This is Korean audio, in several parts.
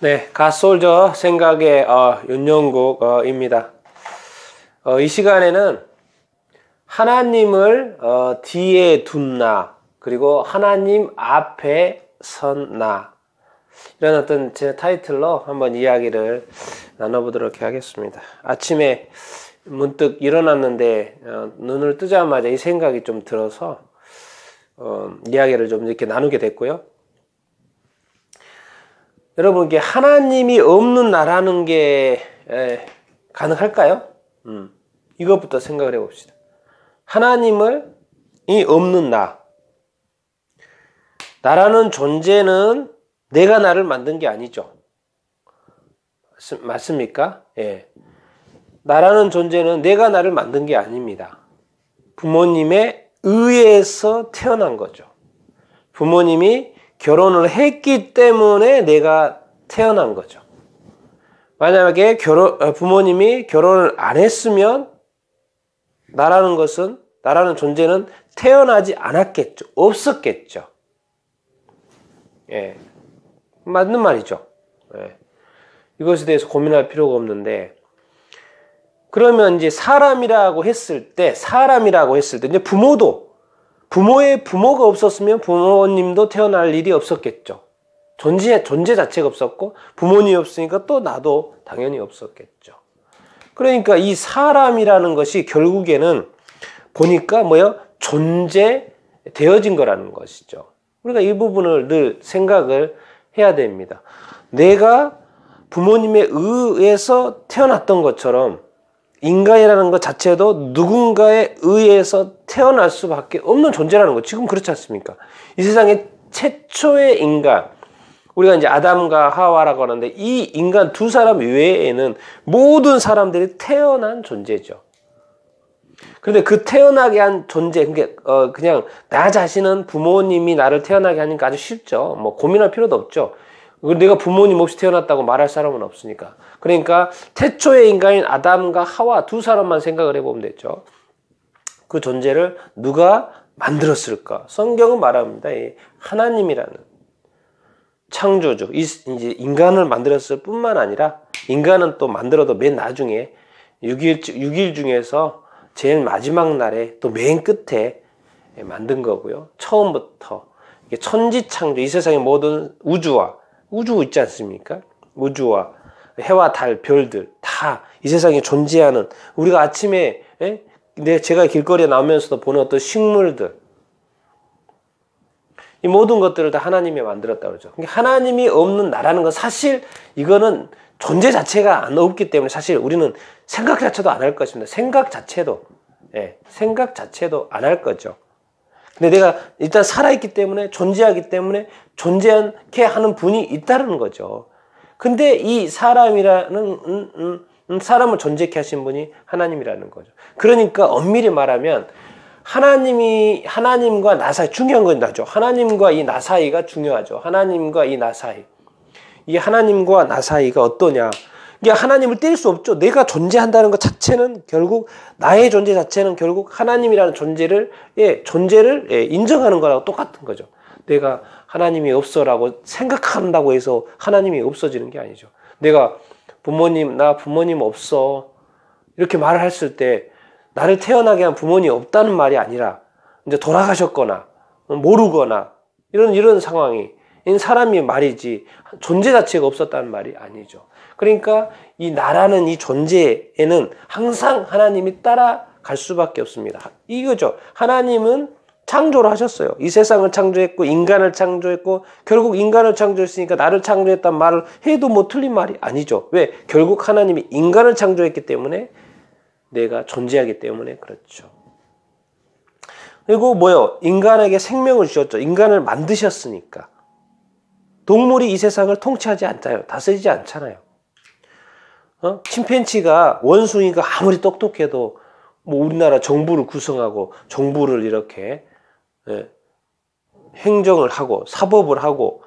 네, 가솔저 생각의 어, 윤영국입니다. 어, 어, 이 시간에는 하나님을 어, 뒤에 둔 나, 그리고 하나님 앞에 선 나, 이런 어떤 제 타이틀로 한번 이야기를 나눠보도록 하겠습니다. 아침에 문득 일어났는데 어, 눈을 뜨자마자 이 생각이 좀 들어서 어, 이야기를 좀 이렇게 나누게 됐고요. 여러분 이게 하나님이 없는 나라는 게 에, 가능할까요? 음. 이것부터 생각을 해봅시다. 하나님을 이 없는 나. 나라는 존재는 내가 나를 만든 게 아니죠. 맞, 습니까 예. 나라는 존재는 내가 나를 만든 게 아닙니다. 부모님의 의에서 태어난 거죠. 부모님이 결혼을 했기 때문에 내가 태어난 거죠. 만약에 결혼, 어, 부모님이 결혼을 안 했으면 나라는 것은, 나라는 존재는 태어나지 않았겠죠. 없었겠죠. 예. 맞는 말이죠. 예. 이것에 대해서 고민할 필요가 없는데, 그러면 이제 사람이라고 했을 때, 사람이라고 했을 때, 이제 부모도 부모의 부모가 없었으면 부모님도 태어날 일이 없었겠죠. 존재, 존재 자체가 없었고 부모님이 없으니까 또 나도 당연히 없었겠죠. 그러니까 이 사람이라는 것이 결국에는 보니까 뭐요? 존재되어진 거라는 것이죠. 우리가 이 부분을 늘 생각을 해야 됩니다. 내가 부모님의의에서 태어났던 것처럼 인간이라는 것 자체도 누군가의의에서 태어날 수밖에 없는 존재라는 거. 지금 그렇지 않습니까? 이 세상에 최초의 인간, 우리가 이제 아담과 하와라고 하는데 이 인간 두 사람 외에는 모든 사람들이 태어난 존재죠. 그런데 그 태어나게 한 존재, 그게 어 그냥 나 자신은 부모님이 나를 태어나게 하니까 아주 쉽죠. 뭐 고민할 필요도 없죠. 내가 부모님 없이 태어났다고 말할 사람은 없으니까. 그러니까 태초의 인간인 아담과 하와 두 사람만 생각을 해보면 되죠. 그 존재를 누가 만들었을까? 성경은 말합니다. 하나님이라는 창조주, 이제 인간을 만들었을 뿐만 아니라 인간은 또 만들어도 맨 나중에 6일, 6일 중에서 제일 마지막 날에 또 맨 끝에 만든 거고요. 처음부터 천지 창조, 이 세상의 모든 우주와 우주 있지 않습니까? 우주와 해와 달, 별들 다 이 세상에 존재하는 우리가 아침에 에? 예? 근데 제가 길거리에 나오면서도 보는 어떤 식물들 이 모든 것들을 다 하나님이 만들었다 고 그러죠. 그러니까 하나님이 없는 나라는 건 사실 이거는 존재 자체가 안 없기 때문에 사실 우리는 생각 자체도 안 할 것입니다. 생각 자체도 예, 생각 자체도 안 할 거죠. 근데 내가 일단 살아있기 때문에 존재하기 때문에 존재하게 하는 분이 있다는 거죠. 근데 이 사람이라는 음, 음, 음, 사람을 존재케 하신 분이 하나님이라는 거죠. 그러니까 엄밀히 말하면 하나님이 하나님과 나 사이 중요한 건 나죠. 하나님과 이 나 사이가 중요하죠. 하나님과 이 나 사이. 이 하나님과 나 사이가 어떠냐? 이게 하나님을 뗄 수 없죠. 내가 존재한다는 것 자체는 결국 나의 존재 자체는 결국 하나님이라는 존재를 예, 존재를 예, 인정하는 거랑 똑같은 거죠. 내가 하나님이 없어라고 생각한다고 해서 하나님이 없어지는 게 아니죠. 내가 부모님, 나 부모님 없어. 이렇게 말을 했을 때, 나를 태어나게 한 부모님 없다는 말이 아니라, 이제 돌아가셨거나, 모르거나, 이런, 이런 상황이, 사람이 말이지, 존재 자체가 없었다는 말이 아니죠. 그러니까, 이 나라는 이 존재에는 항상 하나님이 따라갈 수밖에 없습니다. 이거죠. 하나님은 창조를 하셨어요. 이 세상을 창조했고 인간을 창조했고 결국 인간을 창조했으니까 나를 창조했단 말을 해도 뭐 틀린 말이 아니죠. 왜? 결국 하나님이 인간을 창조했기 때문에 내가 존재하기 때문에 그렇죠. 그리고 뭐요? 인간에게 생명을 주셨죠. 인간을 만드셨으니까. 동물이 이 세상을 통치하지 않잖아요. 다스리지 않잖아요. 어? 침팬치가 원숭이가 아무리 똑똑해도 뭐 우리나라 정부를 구성하고 정부를 이렇게 예. 행정을 하고 사법을 하고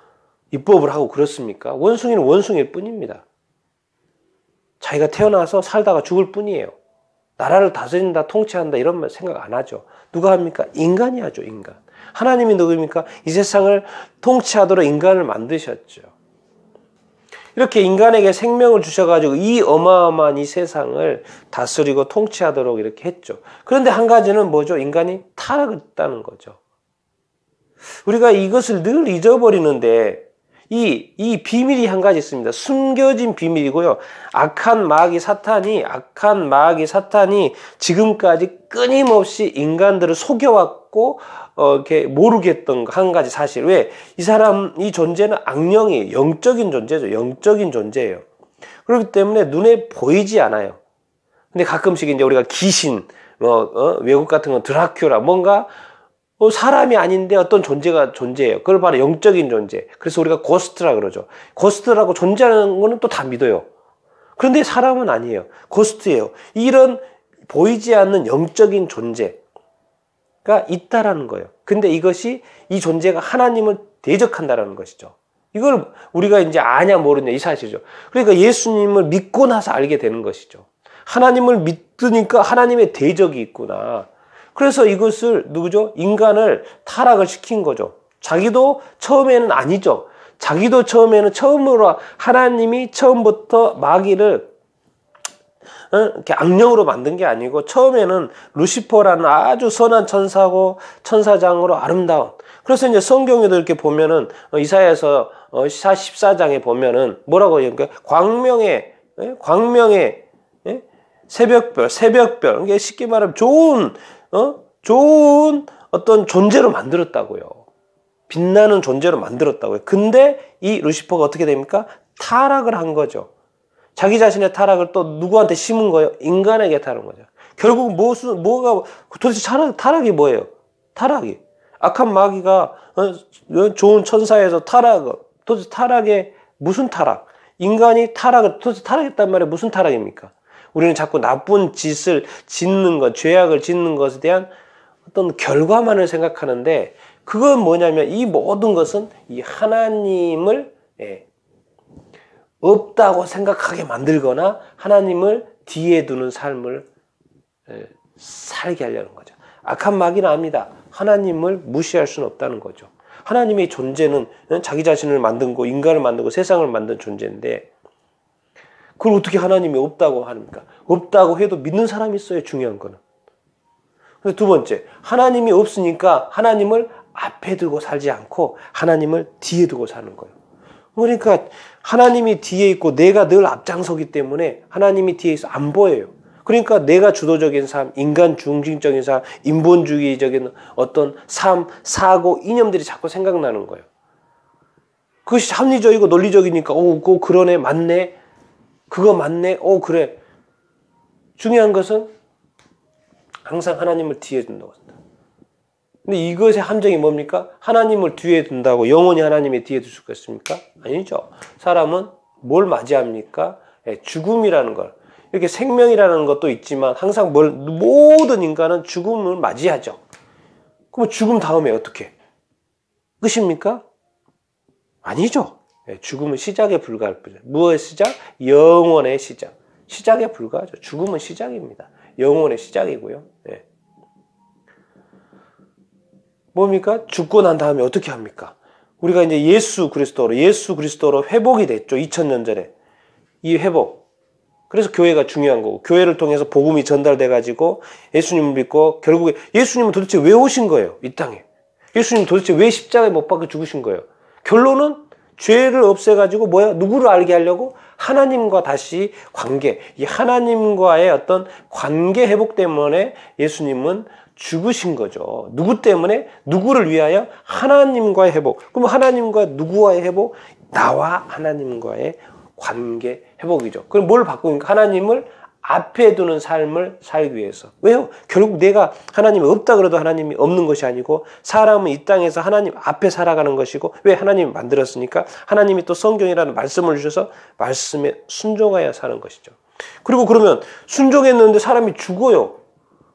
입법을 하고 그렇습니까? 원숭이는 원숭일 뿐입니다. 자기가 태어나서 살다가 죽을 뿐이에요. 나라를 다스린다, 통치한다 이런 말 생각 안 하죠. 누가 합니까? 인간이 하죠, 인간. 하나님이 누구입니까? 이 세상을 통치하도록 인간을 만드셨죠. 이렇게 인간에게 생명을 주셔가지고 이 어마어마한 이 세상을 다스리고 통치하도록 이렇게 했죠. 그런데 한 가지는 뭐죠? 인간이 타락했다는 거죠. 우리가 이것을 늘 잊어버리는데 이, 이 비밀이 한 가지 있습니다. 숨겨진 비밀이고요. 악한 마귀 사탄이, 악한 마귀 사탄이 지금까지 끊임없이 인간들을 속여왔고, 어, 이렇게 모르겠던 한 가지 사실. 왜? 이 사람, 이 존재는 악령이 영적인 존재죠. 영적인 존재예요. 그렇기 때문에 눈에 보이지 않아요. 근데 가끔씩 이제 우리가 귀신, 뭐, 어, 외국 같은 건 드라큘라, 뭔가 어, 사람이 아닌데 어떤 존재가 존재해요. 그걸 바로 영적인 존재. 그래서 우리가 고스트라 그러죠. 고스트라고 존재하는 거는 또 다 믿어요. 그런데 사람은 아니에요. 고스트예요. 이런 보이지 않는 영적인 존재가 있다라는 거예요. 근데 이것이 이 존재가 하나님을 대적한다라는 것이죠. 이걸 우리가 이제 아냐 모르냐 이 사실이죠. 그러니까 예수님을 믿고 나서 알게 되는 것이죠. 하나님을 믿으니까 하나님의 대적이 있구나. 그래서 이것을 누구죠? 인간을 타락을 시킨 거죠. 자기도 처음에는 아니죠. 자기도 처음에는 처음으로 하나님이 처음부터 마귀를 어, 이렇게 악령으로 만든 게 아니고 처음에는 루시퍼라는 아주 선한 천사고 천사장으로 아름다운 그래서 이제 성경에도 이렇게 보면은 어, 이사야서 14장에 어, 보면은 뭐라고 얘기합니 그러니까 광명의 예? 광명의 예? 새벽별 새벽별 그러 쉽게 말하면 좋은 어? 좋은 어떤 존재로 만들었다고요. 빛나는 존재로 만들었다고요. 근데 이 루시퍼가 어떻게 됩니까? 타락을 한 거죠. 자기 자신의 타락을 또 누구한테 심은 거예요? 인간에게 타는 거죠. 결국 무슨 뭐가 도대체 타락, 타락이 뭐예요? 타락이 악한 마귀가 어, 좋은 천사에서 타락을 도대체 타락에 무슨 타락? 인간이 타락을 도대체 타락했단 말이에요. 무슨 타락입니까? 우리는 자꾸 나쁜 짓을 짓는 것, 죄악을 짓는 것에 대한 어떤 결과만을 생각하는데 그건 뭐냐면 이 모든 것은 이 하나님을 예, 없다고 생각하게 만들거나 하나님을 뒤에 두는 삶을 예, 살게 하려는 거죠. 악한 마귀는 압니다. 하나님을 무시할 수는 없다는 거죠. 하나님의 존재는 자기 자신을 만든 거, 인간을 만들고 세상을 만든 존재인데 그걸 어떻게 하나님이 없다고 합니까? 없다고 해도 믿는 사람이 있어요. 중요한 거는. 그래서 두 번째, 하나님이 없으니까 하나님을 앞에 두고 살지 않고 하나님을 뒤에 두고 사는 거예요. 그러니까 하나님이 뒤에 있고 내가 늘 앞장서기 때문에 하나님이 뒤에 있어 안 보여요. 그러니까 내가 주도적인 삶, 인간 중심적인 삶, 인본주의적인 어떤 삶, 사고, 이념들이 자꾸 생각나는 거예요. 그것이 합리적이고 논리적이니까, 오, 그러네 맞네, 그거 맞네. 오, 어, 그래. 중요한 것은 항상 하나님을 뒤에 둔다고 한다. 근데 이것의 함정이 뭡니까? 하나님을 뒤에 둔다고 영원히 하나님의 뒤에 두실 것입니까? 아니죠. 사람은 뭘 맞이합니까? 예, 죽음이라는 걸. 이렇게 생명이라는 것도 있지만 항상 뭘, 모든 인간은 죽음을 맞이하죠. 그럼 죽음 다음에 어떻게? 끝입니까? 아니죠. 예, 죽음은 시작에 불과할 뿐이죠. 무엇의 시작? 영원의 시작. 시작에 불과하죠. 죽음은 시작입니다. 영혼의 시작이고요. 네. 뭡니까? 죽고 난 다음에 어떻게 합니까? 우리가 이제 예수 그리스도로, 예수 그리스도로 회복이 됐죠. 2000년 전에. 이 회복. 그래서 교회가 중요한 거고, 교회를 통해서 복음이 전달돼가지고 예수님을 믿고, 결국에 예수님은 도대체 왜 오신 거예요? 이 땅에. 예수님 도대체 왜 십자가에 못 박혀 죽으신 거예요? 결론은 죄를 없애가지고 뭐야? 누구를 알게 하려고? 하나님과 다시 관계. 이 하나님과의 어떤 관계 회복 때문에 예수님은 죽으신 거죠. 누구 때문에? 누구를 위하여? 하나님과의 회복. 그럼 하나님과 누구와의 회복? 나와 하나님과의 관계 회복이죠. 그럼 뭘 바꾸니까? 하나님을 앞에 두는 삶을 살기 위해서. 왜요? 결국 내가 하나님이 없다 그래도 하나님이 없는 것이 아니고 사람은 이 땅에서 하나님 앞에 살아가는 것이고 왜 하나님이 만들었으니까 하나님이 또 성경이라는 말씀을 주셔서 말씀에 순종하여 사는 것이죠. 그리고 그러면 순종했는데 사람이 죽어요.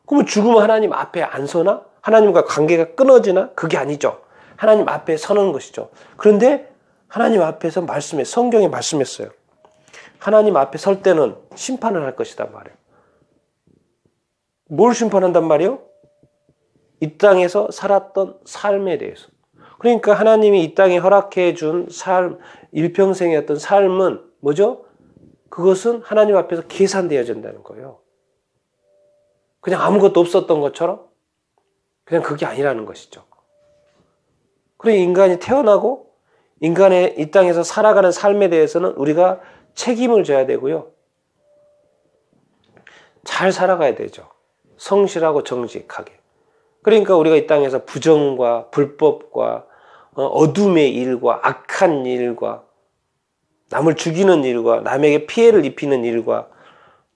그러면 죽으면 하나님 앞에 안 서나? 하나님과 관계가 끊어지나? 그게 아니죠. 하나님 앞에 서는 것이죠. 그런데 하나님 앞에서 말씀에 성경에 말씀했어요. 하나님 앞에 설 때는 심판을 할 것이단 말이에요. 뭘 심판한단 말이요? 이 땅에서 살았던 삶에 대해서. 그러니까 하나님이 이 땅에 허락해 준 삶, 일평생의 어떤 삶은 뭐죠? 그것은 하나님 앞에서 계산돼야 된다는 거예요. 그냥 아무것도 없었던 것처럼 그냥 그게 아니라는 것이죠. 그리고 인간이 태어나고 인간의 이 땅에서 살아가는 삶에 대해서는 우리가 책임을 져야 되고요. 잘 살아가야 되죠. 성실하고 정직하게. 그러니까 우리가 이 땅에서 부정과 불법과 어, 어둠의 일과 악한 일과 남을 죽이는 일과 남에게 피해를 입히는 일과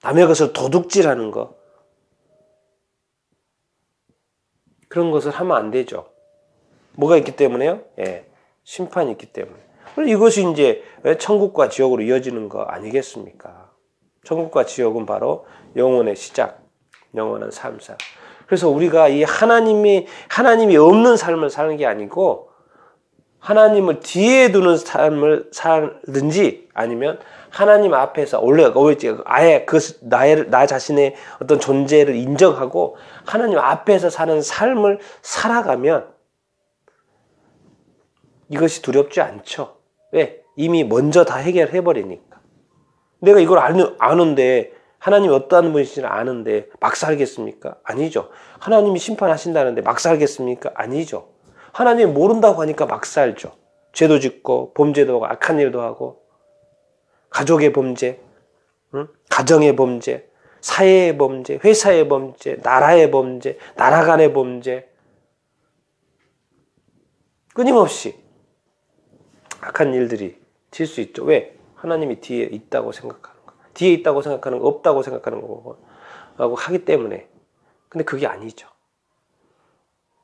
남의 것을 도둑질하는 것 그런 것을 하면 안 되죠. 뭐가 있기 때문에요? 예, 심판이 있기 때문에. 이것이 이제 천국과 지옥으로 이어지는 거 아니겠습니까? 천국과 지옥은 바로 영혼의 시작, 영원한 삶상. 그래서 우리가 이 하나님이 하나님이 없는 삶을 사는 게 아니고 하나님을 뒤에 두는 삶을 살든지 아니면 하나님 앞에서 원래 그 그 아예 그 나의 나 자신의 어떤 존재를 인정하고 하나님 앞에서 사는 삶을 살아가면 이것이 두렵지 않죠. 왜? 이미 먼저 다 해결해버리니까. 내가 이걸 아는, 아는데, 하나님이 어떠한 분이신지 아는데, 막 살겠습니까? 아니죠. 하나님이 심판하신다는데, 막 살겠습니까? 아니죠. 하나님이 모른다고 하니까 막 살죠. 죄도 짓고, 범죄도 하고, 악한 일도 하고, 가족의 범죄, 응? 가정의 범죄, 사회의 범죄, 회사의 범죄, 나라의 범죄, 나라 간의 범죄. 끊임없이 악한 일들이 칠 수 있죠. 왜? 하나님이 뒤에 있다고 생각하는 거. 뒤에 있다고 생각하는 거, 없다고 생각하는 거고, 하고 하기 때문에. 근데 그게 아니죠.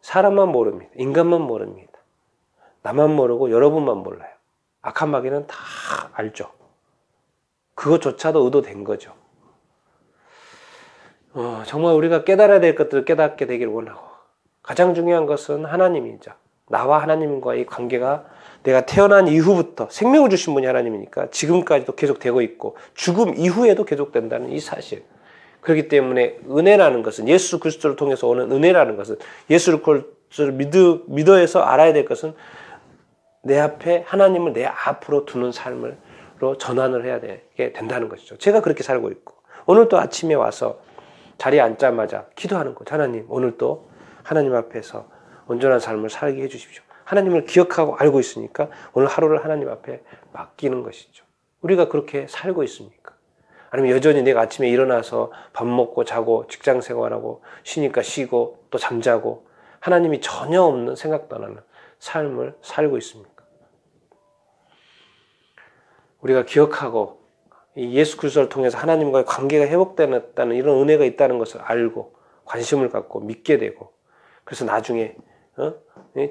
사람만 모릅니다. 인간만 모릅니다. 나만 모르고 여러분만 몰라요. 악한 마귀는 다 알죠. 그것조차도 의도된 거죠. 어, 정말 우리가 깨달아야 될 것들을 깨닫게 되길 원하고 가장 중요한 것은 하나님이죠. 나와 하나님과의 관계가 내가 태어난 이후부터 생명을 주신 분이 하나님이니까 지금까지도 계속되고 있고 죽음 이후에도 계속된다는 이 사실. 그렇기 때문에 은혜라는 것은 예수 그리스도를 통해서 오는 은혜라는 것은 예수를 믿어, 믿어서 알아야 될 것은 내 앞에 하나님을 내 앞으로 두는 삶으로 전환을 해야 되게 된다는 것이죠. 제가 그렇게 살고 있고 오늘 또 아침에 와서 자리에 앉자마자 기도하는 거죠. 하나님 오늘 또 하나님 앞에서 온전한 삶을 살게 해주십시오. 하나님을 기억하고 알고 있으니까 오늘 하루를 하나님 앞에 맡기는 것이죠. 우리가 그렇게 살고 있습니까? 아니면 여전히 내가 아침에 일어나서 밥 먹고 자고 직장 생활하고 쉬니까 쉬고 또 잠자고 하나님이 전혀 없는 생각도 안 하는 삶을 살고 있습니까? 우리가 기억하고 예수 그리스도를 통해서 하나님과의 관계가 회복되었다는 이런 은혜가 있다는 것을 알고 관심을 갖고 믿게 되고 그래서 나중에 어?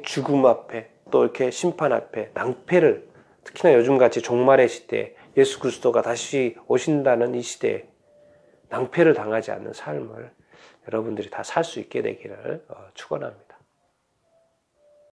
죽음 앞에 또 이렇게 심판 앞에 낭패를 특히나 요즘같이 종말의 시대 예수 그리스도가 다시 오신다는 이 시대에 낭패를 당하지 않는 삶을 여러분들이 다 살 수 있게 되기를 어, 축원합니다.